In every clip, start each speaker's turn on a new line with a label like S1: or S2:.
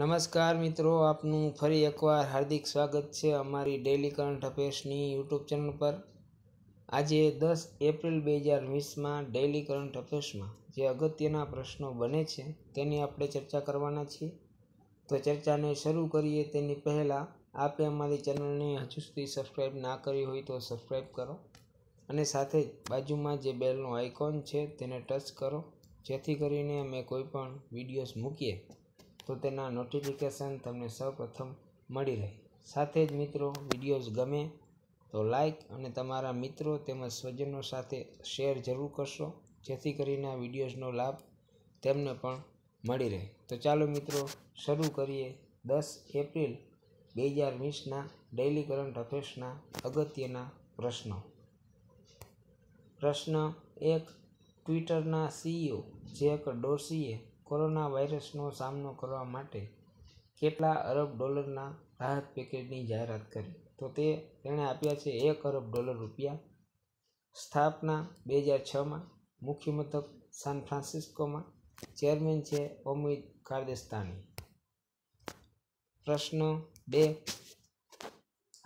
S1: નમસ્કાર મિત્રો આપનું ફરી એકવાર હાર્દિક સ્વાગત છે અમારી ડેલી કરંટ અફેર્સની યુટ્યુબ ચેનલ પર આજે દસ એપ્રિલ બે હજાર વીસમાં ડેલી કરંટ અફેર્સમાં જે અગત્યના પ્રશ્નો બને છે તેની આપણે ચર્ચા કરવાના છીએ તો ચર્ચાને શરૂ કરીએ તેની પહેલાં આપે અમારી ચેનલને હજુ સુધી સબસ્ક્રાઈબ ના કરી હોય તો સબસ્ક્રાઈબ કરો અને સાથે જ બાજુમાં જે બેલનું આઇકોન છે તેને ટચ કરો જેથી કરીને અમે કોઈપણ વિડીયોઝ મૂકીએ તો તેના નોટિફિકેશન તમને સૌપ્રથમ મળી રહે સાથે જ મિત્રો વિડીયોઝ ગમે તો લાઇક અને તમારા મિત્રો તેમજ સ્વજનો સાથે શેર જરૂર કરશો જેથી કરીને આ વિડીયોઝનો લાભ તેમને પણ મળી રહે તો ચાલો મિત્રો શરૂ કરીએ દસ એપ્રિલ બે હજાર વીસના ડેઇલી કરંટ અફેર્સના અગત્યના પ્રશ્નો પ્રશ્ન એક ટ્વિટરના સીઈઓ જેક ડોર્સીએ કોરોના વાયરસનો સામનો કરવા માટે કેટલા અરબ ડોલરના રાહત પેકેજની જાહેરાત કરી તો તે તેણે આપ્યા છે એક અરબ ડોલર રૂપિયા સ્થાપના બે હજાર છમાં મુખ્ય મથક સાન ફ્રાન્સિસ્કોમાં ચેરમેન છે ઓમિદ કારદેસ્તાની પ્રશ્ન બે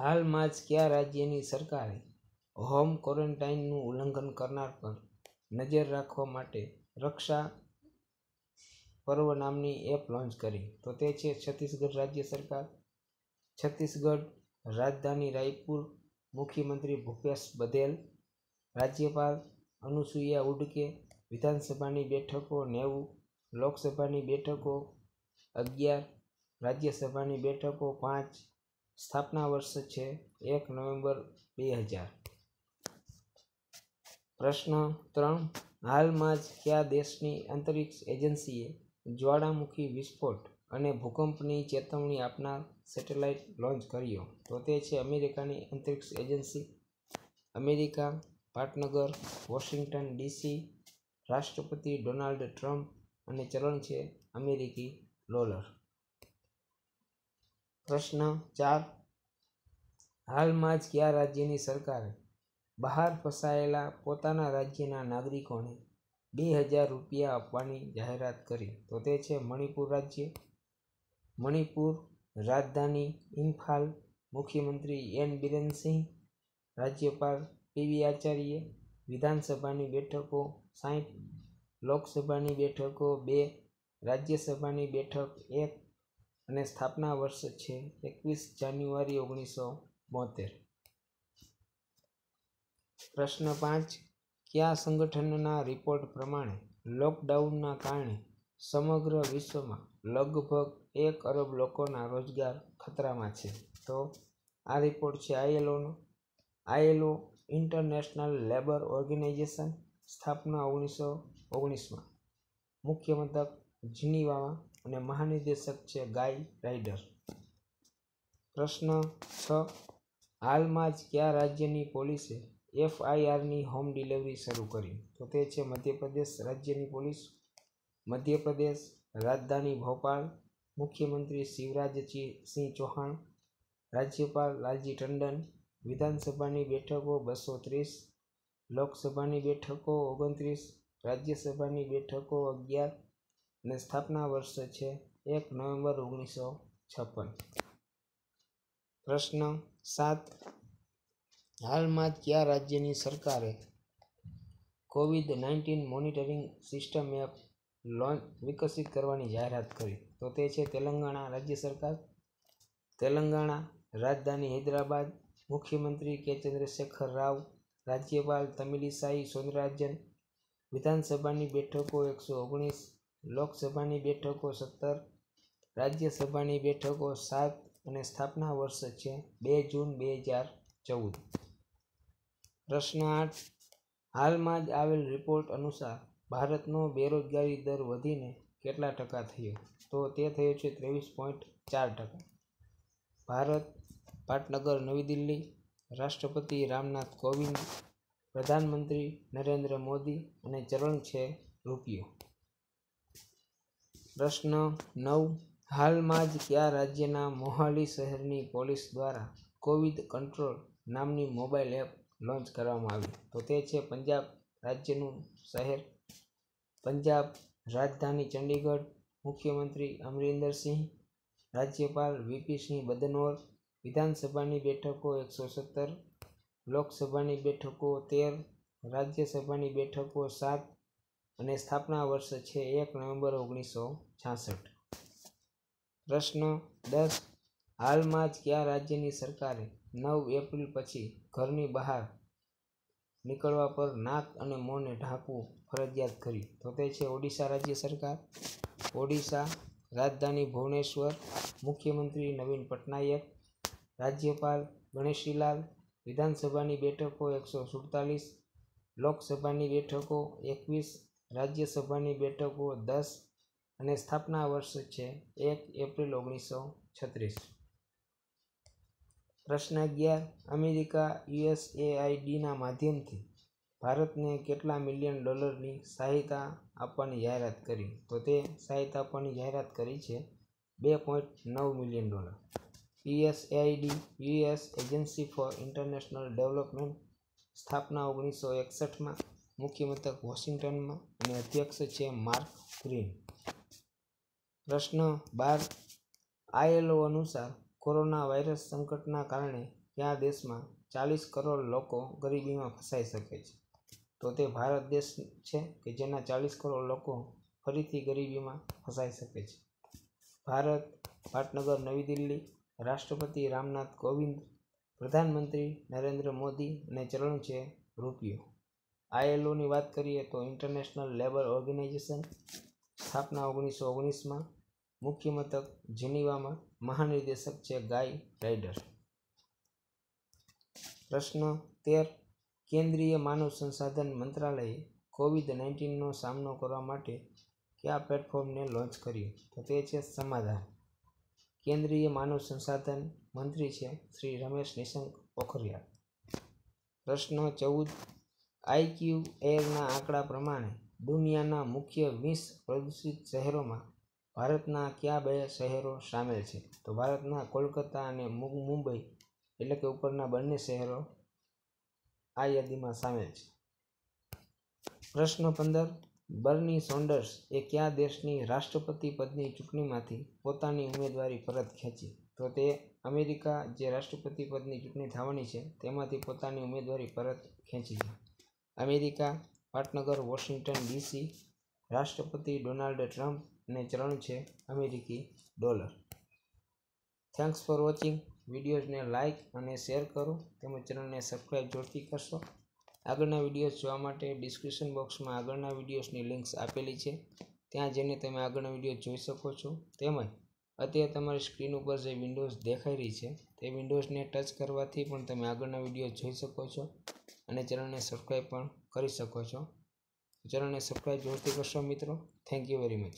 S1: હાલમાં જ કયા રાજ્યની સરકારે હોમ ક્વોરન્ટાઇનનું ઉલ્લંઘન કરનાર પર નજર રાખવા માટે રક્ષા પર્વ નામની એપ લોન્ચ કરી તો તે છે છત્તીસગઢ રાજ્ય સરકાર છત્તીસગઢ રાજધાની રાયપુર મુખ્યમંત્રી ભૂપેશ બધેલ રાજ્યપાલ અનુસૂયા ઉડકે વિધાનસભાની બેઠકો નેવું લોકસભાની બેઠકો અગિયાર રાજ્યસભાની બેઠકો પાંચ સ્થાપના વર્ષ છે એક નવેમ્બર બે હજાર પ્રશ્ન ત્રણ હાલમાં જ કયા દેશની અંતરિક્ષ એજન્સીએ જ્વાળામુખી વિસ્ફોટ અને ભૂકંપની ચેતવણી આપનાર સેટેલાઇટ લોન્ચ કર્યો તો તે છે અમેરિકાની અંતરિક્ષ એજન્સી અમેરિકા પાટનગર વોશિંગ્ટન ડીસી રાષ્ટ્રપતિ ડોનાલ્ડ ટ્રમ્પ અને ચલણ છે અમેરિકી ડોલર પ્રશ્ન ચાર હાલમાં જ કયા રાજ્યની સરકારે બહાર ફસાયેલા પોતાના રાજ્યના નાગરિકોને બે હજાર રૂપિયા આપવાની જાહેરાત કરી તો તે છે મણિપુર રાજ્ય મણિપુર રાજધાની ઇમ્ફાલ મુખ્યમંત્રી એન બિરેન રાજ્યપાલ પીવી આચાર્ય વિધાનસભાની બેઠકો સાહીઠ લોકસભાની બેઠકો બે રાજ્યસભાની બેઠક એક અને સ્થાપના વર્ષ છે એકવીસ જાન્યુઆરી ઓગણીસો બોતેર પ્રશ્ન પાંચ કયા સંગઠનના રિપોર્ટ પ્રમાણે લોકડાઉનના કારણે સમગ્ર વિશ્વમાં લગભગ એક અરબ લોકોના રોજગાર ખતરામાં છે તો આ રિપોર્ટ છે આઈએલઓનો આઈએલઓ ઇન્ટરનેશનલ લેબર ઓર્ગેનાઇઝેશન સ્થાપના ઓગણીસો ઓગણીસમાં મુખ્ય મથક જીનીવામાં અને મહાનિર્દેશક છે ગાય રાઇડર પ્રશ્ન છ હાલમાં જ કયા રાજ્યની પોલીસે એફઆઈઆરની હોમ ડિલિવરી શરૂ કરી તો તે છે મધ્યપ્રદેશ રાજ્યની પોલીસ મધ્યપ્રદેશ રાજધાની ભોપાલ મુખ્યમંત્રી શિવરાજ ચૌહાણ રાજ્યપાલ લાલજી ટંડન વિધાનસભાની બેઠકો બસો ત્રીસ લોકસભાની બેઠકો ઓગણત્રીસ રાજ્યસભાની બેઠકો અગિયાર અને સ્થાપના વર્ષ છે એક નવેમ્બર ઓગણીસો છપ્પન પ્રશ્ન સાત હાલમાં જ કયા રાજ્યની સરકારે COVID nineteen monitoring system app launch વિકસિત કરવાની જાહેરાત કરી તો તે છે તેલંગાણા રાજ્ય સરકાર તેલંગાણા રાજધાની હૈદરાબાદ મુખ્યમંત્રી કે ચંદ્રશેખર રાવ રાજ્યપાલ તમિલિસાઈ સૌંદરાજન વિધાનસભાની બેઠકો એકસો ઓગણીસ લોકસભાની બેઠકો સત્તર રાજ્યસભાની બેઠકો સાત અને સ્થાપના વર્ષ છે બે જૂન બે હજાર ચૌદ પ્રશ્ન આઠ હાલમાં જ આવેલ રિપોર્ટ અનુસાર ભારતનો બેરોજગારી દર વધીને કેટલા ટકા થયો તો તે થયો છે ત્રેવીસ પોઈન્ટ ચાર ટકા ભારત પાટનગર નવી દિલ્હી રાષ્ટ્રપતિ રામનાથ કોવિંદ પ્રધાનમંત્રી નરેન્દ્ર મોદી અને ચરણ છે રૂપિયો પ્રશ્ન નવ હાલમાં જ કયા રાજ્યના મોહાલી શહેરની પોલીસ દ્વારા કોવિડ કંટ્રોલ નામની મોબાઈલ એપ લોન્ચ કરવામાં આવ્યું તો તે છે પંજાબ રાજ્યનું શહેર પંજાબ રાજધાની ચંડીગઢ મુખ્યમંત્રી અમરિન્દરસિંહ રાજ્યપાલ વીપીસિંહ બદનોર વિધાનસભાની બેઠકો એકસો સત્તર લોકસભાની બેઠકો તેર રાજ્યસભાની બેઠકો સાત અને સ્થાપના વર્ષ છે એક નવેમ્બર ઓગણીસો છાસઠ પ્રશ્ન દસ હાલમાં જ કયા રાજ્યની સરકારે નવ એપ્રિલ પછી ઘરની બહાર નીકળવા પર નાક અને મોંને ઢાંકવું ફરજિયાત કરી તો તે છે ઓડિશા રાજ્ય સરકાર ઓડિશા રાજધાની ભુવનેશ્વર મુખ્યમંત્રી નવીન પટનાયક રાજ્યપાલ ગણેશીલાલ વિધાનસભાની બેઠકો એકસો સુડતાલીસ લોકસભાની બેઠકો એકવીસ રાજ્યસભાની બેઠકો દસ અને સ્થાપના વર્ષ છે એક એપ્રિલ ઓગણીસો છત્રીસ પ્રશ્ન અગિયાર અમેરિકા યુએસએઆઈડીના માધ્યમથી ભારતને કેટલા મિલિયન ડોલરની સહાયતા આપવાની જાહેરાત કરી તો તે સહાયતા આપવાની જાહેરાત કરી છે બે પોઈન્ટ નવ million dollar USAID US agency for international development સ્થાપના ઓગણીસો એકસઠમાં મુખ્યમથક વોશિંગ્ટનમાં અને અધ્યક્ષ છે માર્ક ગ્રીન પ્રશ્ન બાર આઈએલઓ અનુસાર કોરોના વાયરસ સંકટના કારણે ત્યાં દેશમાં ચાલીસ કરોડ લોકો ગરીબીમાં ફસાઈ શકે છે તો તે ભારત દેશ છે કે જેના ચાલીસ કરોડ લોકો ફરીથી ગરીબીમાં ફસાઈ શકે છે ભારત પાટનગર નવી દિલ્હી રાષ્ટ્રપતિ રામનાથ કોવિંદ પ્રધાનમંત્રી નરેન્દ્ર મોદી અને ચલણ છે રૂપિયો આઈએલઓની વાત કરીએ તો ઇન્ટરનેશનલ લેબર ઓર્ગેનાઇઝેશન સ્થાપના ઓગણીસો ઓગણીસમાં મુખ્ય મથક જીનીવામાં મહાનિર્દેશક છે ગાય રાઇડર પ્રશ્ન તેર કેન્દ્રીય માનવ સંસાધન મંત્રાલયે કોવિડ નાઇન્ટીનનો સામનો કરવા માટે કયા પ્લેટફોર્મને લોન્ચ કર્યું તો તે છે સમાધાન કેન્દ્રીય માનવ સંસાધન મંત્રી છે શ્રી રમેશ નિશંક પોખરિયાલ પ્રશ્ન ચૌદ આઈક્યુ એરના આંકડા પ્રમાણે દુનિયાના મુખ્ય વીસ પ્રદૂષિત શહેરોમાં ભારતના કયા બે શહેરો સામેલ છે તો ભારતના કોલકાતા અને મુંબઈ એટલે કે ઉપરના બંને શહેરો આ યાદીમાં સામેલ છે પ્રશ્ન પંદર બર્ની સોન્ડર્સ એ કયા દેશની રાષ્ટ્રપતિ પદની ચૂંટણીમાંથી પોતાની ઉમેદવારી પરત ખેંચી તો તે અમેરિકા જે રાષ્ટ્રપતિ પદની ચૂંટણી થવાની છે તેમાંથી પોતાની ઉમેદવારી પરત ખેંચી છે અમેરિકા પાટનગર વોશિંગ્ટન ડીસી રાષ્ટ્રપતિ ડોનાલ્ડ ટ્રમ્પ અને ત્રણ છે અમેરિકી ડોલર થેન્ક્સ ફોર વોચિંગ વિડીયોઝને લાઇક અને શેર કરો તેમજ ચેનલને સબસ્ક્રાઈબ જોડતી કરશો આગળના વિડીયોઝ જોવા માટે ડિસ્ક્રિપ્શન બોક્સમાં આગળના વિડીયોઝની લિંક્સ આપેલી છે ત્યાં જઈને તમે આગળના વિડીયો જોઈ શકો છો તેમજ અત્યારે તમારી સ્ક્રીન ઉપર જે વિન્ડોઝ દેખાઈ રહી છે તે વિન્ડોઝને ટચ કરવાથી પણ તમે આગળના વિડીયો જોઈ શકો છો અને ચેનલને સબસ્ક્રાઈબ પણ કરી શકો છો ચેનલને સબસ્ક્રાઈબ જોડતી કરશો મિત્રો થેન્ક યુ વેરી મચ